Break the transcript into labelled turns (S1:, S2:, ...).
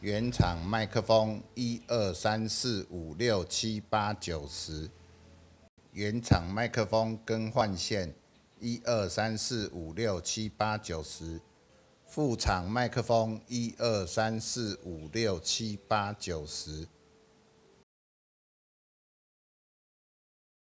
S1: 原厂麦克风一二三四五六七八九十，原厂麦克风更换线一二三四五六七八九十，副厂麦克风一二三四五六七八九十。